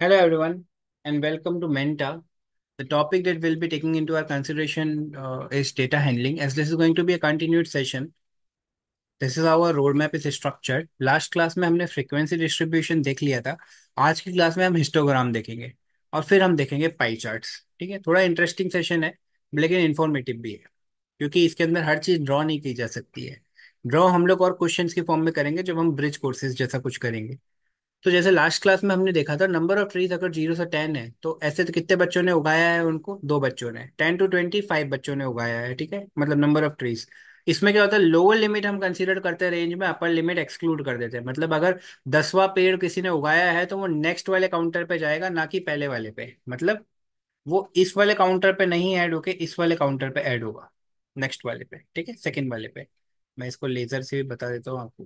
Hello, everyone, and welcome to Menta. The topic that we'll be taking into our consideration uh, is data handling, as this is going to be a continued session. This is our road map is structured last class में हमने frequency distribution देख लिया था आज की class में हम histogram देखेंगे और फिर हम देखेंगे पाई चार्ट्स ठीक है थोड़ा इंटरेस्टिंग सेशन है लेकिन इन्फॉर्मेटिव भी है क्योंकि इसके अंदर हर चीज़ ड्रॉ नहीं की जा सकती है ड्रॉ हम लोग और क्वेश्चन के फॉर्म में करेंगे जब हम ब्रिज कोर्सेज जैसा कुछ करेंगे तो जैसे लास्ट क्लास में हमने देखा था नंबर ऑफ ट्रीज अगर जीरो से टेन है तो ऐसे तो कितने बच्चों ने उगाया है उनको दो बच्चों ने टेन टू ट्वेंटी फाइव बच्चों ने उगाया है ठीक है मतलब नंबर ऑफ ट्रीज इसमें क्या होता है लोअर लिमिट हम कंसीडर करते हैं रेंज में अपर लिमिट एक्सक्लूड कर देते हैं मतलब अगर दसवा पेड़ किसी ने उगाया है तो वो नेक्स्ट वाले काउंटर पे जाएगा ना कि पहले वाले पे मतलब वो इस वाले काउंटर पे नहीं ऐड होके इस वाले काउंटर पे ऐड होगा नेक्स्ट वाले पे ठीक है सेकेंड वाले पे मैं इसको लेजर से भी बता देता हूँ आपको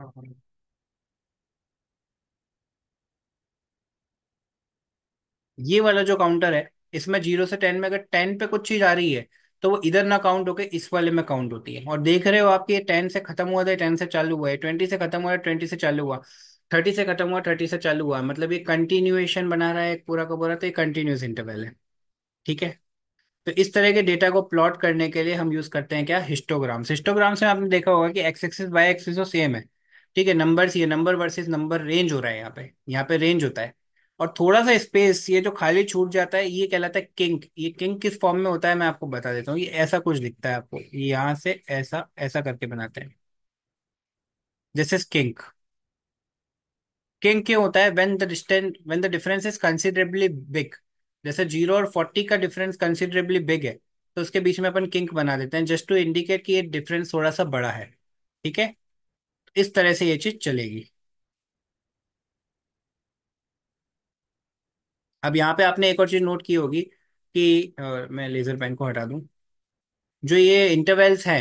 हाँ, हाँ। ये वाला जो काउंटर है इसमें जीरो से टेन में अगर टेन पे कुछ चीज आ रही है तो वो इधर ना काउंट होके इस वाले में काउंट होती है और देख रहे हो आपके टेन से खत्म हुआ था टेन से चालू हुआ है ट्वेंटी से खत्म हुआ ट्वेंटी से चालू हुआ थर्टी से खत्म हुआ थर्टी से चालू हुआ मतलब ये कंटिन्यूएशन बना रहा है पूरा का पूरा तो ये कंटिन्यूस इंटरवल है ठीक है तो इस तरह के डेटा को प्लॉट करने के लिए हम यूज करते हैं क्या हिस्टोग्राम्स हिस्टोग्राम्स में आपने देखा होगा कि X axis Y axis same है ठीक है नंबर्स ये नंबर वर्सेस नंबर रेंज हो रहा है यहाँ पे यहाँ पे रेंज होता है और थोड़ा सा स्पेस ये जो खाली छूट जाता है ये कहलाता है किंक ये किंक किस फॉर्म में होता है मैं आपको बता देता हूँ ये ऐसा कुछ दिखता है आपको यहाँ से ऐसा ऐसा करके बनाते हैं दिस इज किंक किंक क्यों होता है when the distance when the difference is considerably big जैसे जीरो और फोर्टी का डिफरेंस कंसिडरेबली बिग है तो उसके बीच में अपन किंक बना देते हैं जस्ट टू इंडिकेट कि ये डिफरेंस थोड़ा सा बड़ा है ठीक है इस तरह से ये चीज चलेगी अब यहाँ पे आपने एक और चीज नोट की होगी कि मैं लेजर पेन को हटा दूं जो ये इंटरवेल्स हैं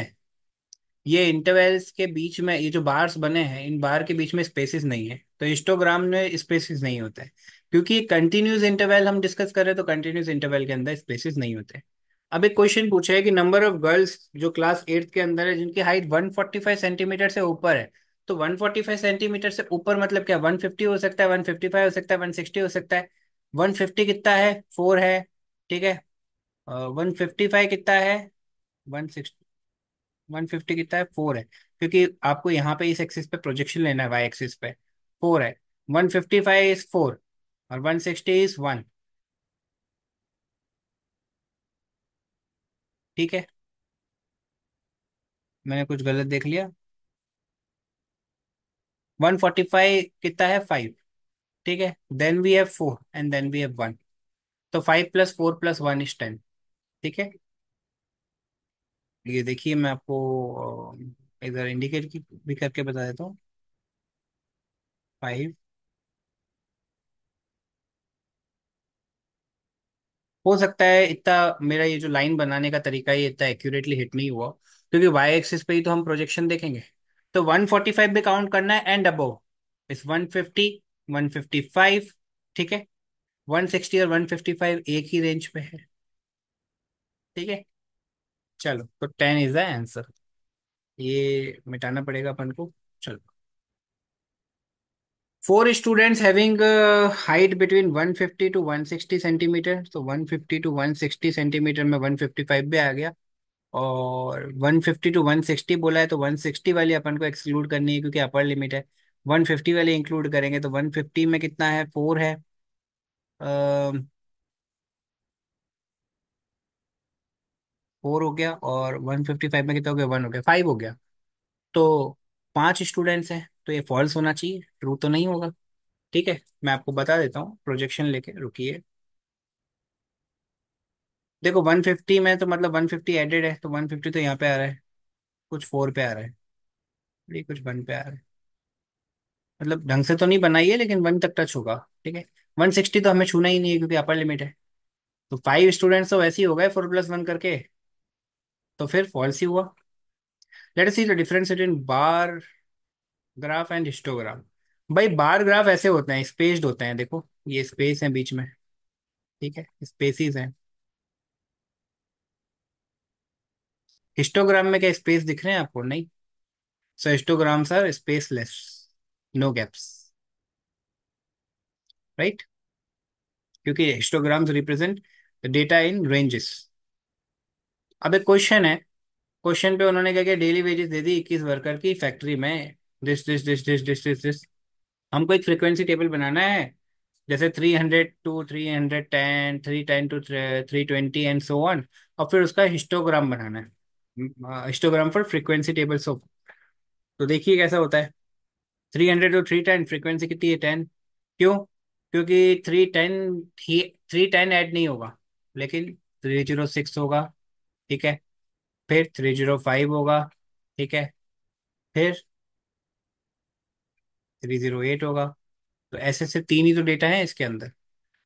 ये इंटरवेल्स के बीच में ये जो बार्स बने हैं इन बार के बीच में स्पेसेस नहीं है तो हिस्टोग्राम में स्पेसेस नहीं होते हैं क्योंकि कंटिन्यूस इंटरवेल हम डिस्कस कर रहे हैं तो कंटिन्यूस इंटरवेल के अंदर स्पेसेस नहीं होते अब एक क्वेश्चन पूछा है कि नंबर ऑफ गर्ल्स जो क्लास एट्थ के अंदर है जिनकी हाइट 145 सेंटीमीटर से ऊपर है तो 145 सेंटीमीटर से ऊपर मतलब क्या 150 हो सकता है 155 हो सकता है 160 हो सकता है वन फिफ्टी कितना है फोर है ठीक है वन फिफ्टी फाइव कितना है वन सिक्सटी वन फिफ्टी कितना है फोर है क्योंकि आपको यहाँ पे इस एक्सिस पे प्रोजेक्शन लेना है वाई एक्सिस पे फोर है one fifty five is four और वन सिक्सटी इज वन ठीक है मैंने कुछ गलत देख लिया वन फोर्टी फाइव कितना है फाइव ठीक है then we have four and then we have one तो five plus four plus one is ten ठीक है ये देखिए मैं आपको इधर इंडिकेट की भी करके बता देता हूँ फाइव हो सकता है इतना मेरा ये जो लाइन बनाने का तरीका ये इतना एक्यूरेटली हिट नहीं हुआ क्योंकि वाई एक्सिस पे ही तो हम प्रोजेक्शन देखेंगे तो 145 भी काउंट करना है एंड अबोव इस 150 155 ठीक है 160 और 155 एक ही रेंज में है ठीक है चलो तो 10 इज द आंसर ये मिटाना पड़ेगा अपन को चलो four students having height between 150 to 160 centimetre तो 150 टू 160 सेंटीमीटर में 155 भी आ गया और 150 टू 160 बोला है तो 160 वाली अपन को एक्सक्लूड करनी है क्योंकि अपर लिमिट है वन फिफ्टी वाले इंक्लूड करेंगे तो वन फिफ्टी में कितना है फोर है फोर हो गया और वन फिफ्टी फाइव में कितना हो गया वन हो गया फाइव हो गया तो पांच स्टूडेंट्स हैं तो ये फॉल्स होना चाहिए ट्रू तो नहीं होगा ठीक है मैं आपको बता देता हूँ प्रोजेक्शन लेके रुकिए देखो 150 में तो मतलब 150 एडेड है तो 150 तो यहाँ पे आ रहा है कुछ फोर पे आ रहा है कुछ वन पे आ रहा है मतलब ढंग से तो नहीं बनाई है लेकिन वन तक टच होगा ठीक है वन सिक्सटी तो हमें छूना ही नहीं है क्योंकि अपर लिमिट है तो फाइव स्टूडेंट्स तो वैसे ही हो गए फोर प्लस वन करके तो फिर फॉल्स ही हुआ let see the difference between bar graph and histogram भाई बार ग्राफ ऐसे होते हैं स्पेस्ड होते हैं देखो ये स्पेस है बीच में ठीक है स्पेसिस हैं हिस्टोग्राम में क्या स्पेस दिख रहे हैं आपको नहीं so histograms are spaceless no gaps right क्योंकि histograms represent data in ranges अब एक क्वेश्चन है क्वेश्चन पे उन्होंने क्या किया डेली वेजेस दे दी इक्कीस वर्कर की फैक्ट्री में this this this this this this this हमको एक फ्रिक्वेंसी टेबल बनाना है जैसे three hundred to three hundred ten three ten to three twenty and so on और फिर उसका हिस्टोग्राम बनाना है histogram for frequency tables of तो देखिए कैसा होता है थ्री हंड्रेड और थ्री टेन फ्रिक्वेंसी कितनी है टेन क्यों क्योंकि थ्री टेन ही थ्री टेन ऐड नहीं होगा लेकिन थ्री जीरो सिक्स होगा ठीक है फिर थ्री जीरो फाइव होगा ठीक है फिर थ्री जीरो एट होगा तो ऐसे से तीन ही तो डेटा है इसके अंदर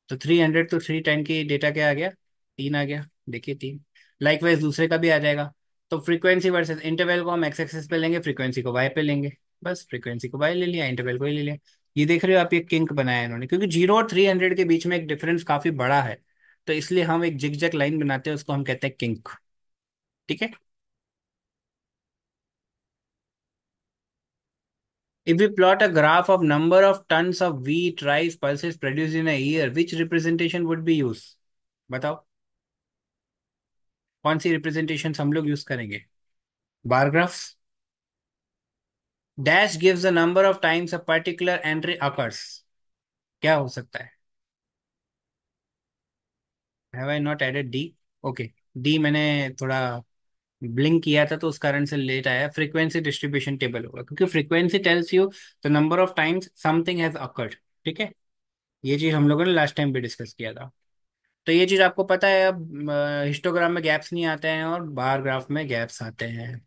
तो थ्री हंड्रेड तो थ्री टेन की डेटा क्या आ गया तीन आ गया देखिए तीन लाइक वाइज दूसरे का भी आ जाएगा तो फ्रीक्वेंसी वर्सेस इंटरवल को हम एक्स एक्सेस पे लेंगे फ्रीक्वेंसी को वाई पे लेंगे बस फ्रीक्वेंसी को वाई ले लिया इंटरवल को ही ले लिया ये देख रहे हो आप ये किंक बनाया है इन्होंने क्योंकि जीरो और थ्री हंड्रेड के बीच में एक डिफरेंस काफी बड़ा है तो इसलिए हम एक जिग लाइन बनाते हैं उसको हम कहते हैं किंक ठीक है if you plot a graph of number of ton of wheat rice pulses produce in year which representation would be use बताओ कौन सी रिप्रेजेंटेशन हम लोग यूज करेंगे bar graphs dash gives the number of times a particular entry occurs क्या हो सकता है Have I not added D? Okay. D मैंने थोड़ा ब्लिंक किया था तो उस कारण से लेट आया फ्रीक्वेंसी डिस्ट्रीब्यूशन टेबल होगा क्योंकि frequency tells you the number of times something has occurred ठीक है ये चीज हम लोगों ने लास्ट टाइम भी डिस्कस किया था तो ये चीज आपको पता है अब हिस्टोग्राम में गैप्स नहीं आते हैं और बार ग्राफ में गैप्स आते हैं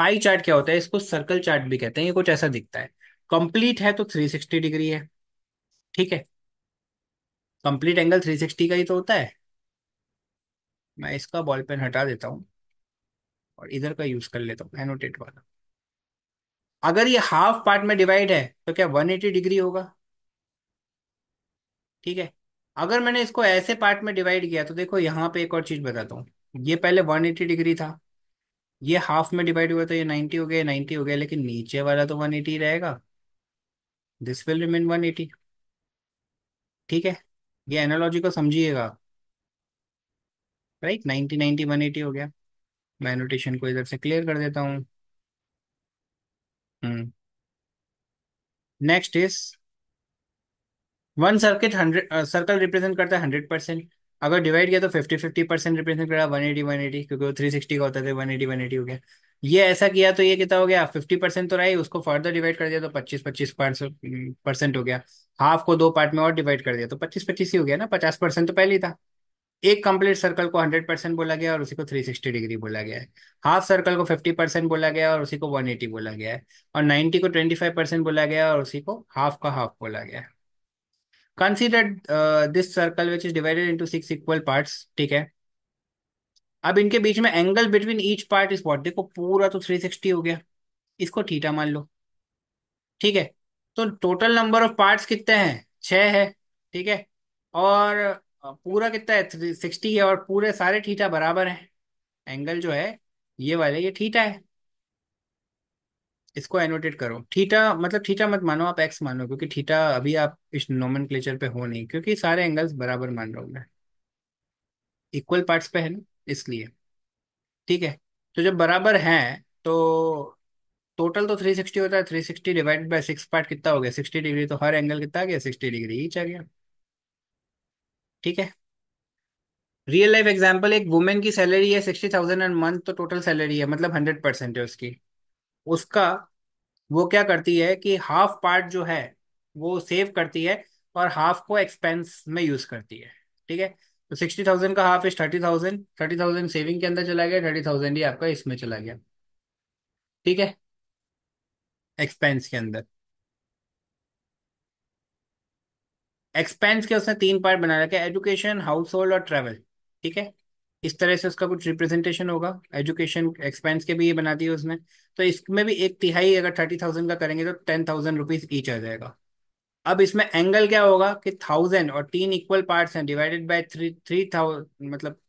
पाई चार्ट क्या होता है इसको सर्कल चार्ट भी कहते हैं ये कुछ ऐसा दिखता है कंप्लीट है तो 360 डिग्री है ठीक है कंप्लीट एंगल 360 का ही तो होता है मैं इसका बॉल पेन हटा देता हूँ और इधर का यूज कर लेता हूँ एनोटेट वाला अगर ये हाफ पार्ट में डिवाइड है तो क्या 180 डिग्री होगा ठीक है अगर मैंने इसको ऐसे पार्ट में डिवाइड किया तो देखो यहाँ पे एक और चीज बताता हूँ ये पहले 180 डिग्री था ये हाफ में डिवाइड हुआ तो ये 90 हो गया 90 हो गया लेकिन नीचे वाला तो वन एटी रहेगा this will remain one eighty ठीक है ये एनालॉजी को समझिएगा right ninety ninety one eighty हो गया मैं नोटेशन को इधर से क्लियर कर देता हूँ next is one circuit hundred circle represent करता है हंड्रेड परसेंट अगर डिवाइड किया तो फिफ्टी फिफ्टी परसेंट रिप्रेजेंट करा वन एटी वन एटी क्योंकि वो थ्री सिक्सटी का होता था वन एटी वन एटी हो गया ये ऐसा किया तो ये कितना हो गया फिफ्टी परसेंट तो रही उसको फर्दर डिवाइड कर दिया तो पच्चीस पच्चीस परसेंट हो गया हाफ को दो पार्ट में और डिवाइड कर दिया तो पच्चीस पच्चीस ही हो गया ना पचास परसेंट तो पहले ही था एक कंप्लीट सर्कल को हंड्रेड परसेंट बोला गया और उसी को थ्री सिक्सटी डिग्री बोला गया है हाफ सर्कल को फिफ्टी परसेंट बोला गया और उसी को वन एटी बोला गया है और नाइन्टी को ट्वेंटी फाइव परसेंट बोला गया और उसी को हाफ का हाफ बोला गया है consider this circle which is divided into six equal parts ठीक है अब इनके बीच में angle between each part is what देखो पूरा तो थ्री सिक्सटी हो गया इसको ठीठा मान लो ठीक है तो टोटल नंबर ऑफ पार्ट्स कितने हैं छ है ठीक है और पूरा कितना है थ्री सिक्सटी है और पूरे सारे ठीठा बराबर है एंगल जो है ये वाले ये ठीठा है इसको एनोटेट करो थीटा मतलब थीटा मत मानो आप एक्स मानो क्योंकि थीटा अभी आप इस नोमेनक्लेचर पे हो नहीं क्योंकि सारे एंगल्स बराबर मान रहा हूँ मैं इक्वल पार्ट्स पे है ना इसलिए ठीक है तो जब बराबर है तो टोटल तो 360 होता है 360 डिवाइडेड बाय सिक्स पार्ट कितना हो गया 60 डिग्री तो हर एंगल कितना आ गया 60 डिग्री ही आ गया ठीक है रियल लाइफ एग्जांपल एक वुमेन की सैलरी है 60000 थाउजेंड एंड मंथ तो टोटल सैलरी है मतलब 100 परसेंट है उसकी उसका वो क्या करती है कि हाफ पार्ट जो है वो सेव करती है और हाफ को एक्सपेंस में यूज करती है ठीक है तो सिक्सटी थाउजेंड का half is thirty thousand thirty thousand saving के अंदर चला गया थर्टी थाउजेंड ही आपका इसमें चला गया ठीक है एक्सपेंस के अंदर एक्सपेंस के उसने तीन पार्ट बना रखे एजुकेशन हाउस होल्ड और ट्रेवल ठीक है इस तरह से उसका कुछ रिप्रेजेंटेशन होगा एजुकेशन एक्सपेंस के भी ये बना दिए उसने तो इसमें भी एक तिहाई अगर थर्टी थाउजेंड का करेंगे तो टेन थाउजेंड रुपीज ईच आ जाएगा अब इसमें एंगल क्या होगा कि थाउजेंड और तीन इक्वल पार्ट्स हैं divided by three three thousand मतलब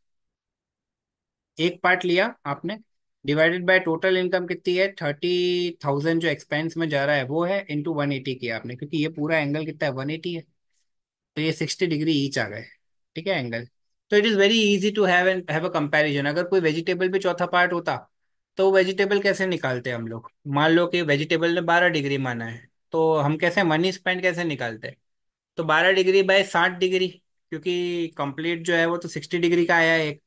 एक पार्ट लिया आपने डिवाइडेड बाय टोटल इनकम कितनी है थर्टी थाउजेंड जो एक्सपेंस में जा रहा है वो है इंटू वन एटी किया आपने क्योंकि ये पूरा एंगल कितना है वन एटी है तो ये सिक्सटी डिग्री ईच आ गए ठीक है एंगल तो it is very easy to have and have a comparison अगर कोई वेजिटेबल पे चौथा पार्ट होता तो वेजिटेबल कैसे निकालते हम लोग मान लो कि वेजिटेबल ने बारह डिग्री माना है तो हम कैसे मनी स्पेंड कैसे निकालते हैं तो बारह डिग्री बाय साठ डिग्री क्योंकि कंप्लीट जो है वो तो सिक्सटी डिग्री का आया है एक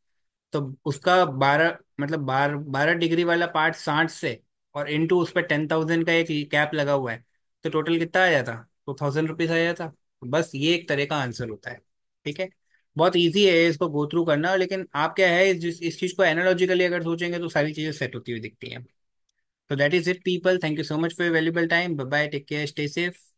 तो उसका बारह मतलब बार बारह डिग्री वाला पार्ट साठ से और इनटू उस पर टेन थाउजेंड का एक कैप लगा हुआ है तो टोटल कितना आ जाता टू थाउजेंड रुपीज आ जाता बस ये एक तरह का आंसर होता है ठीक है बहुत इजी है इसको गो थ्रू करना लेकिन आप क्या है इस, इस चीज को एनालॉजिकली अगर सोचेंगे तो सारी चीजें सेट होती हुई दिखती हैं तो that is it people thank you so much for valuable time bye bye take care stay safe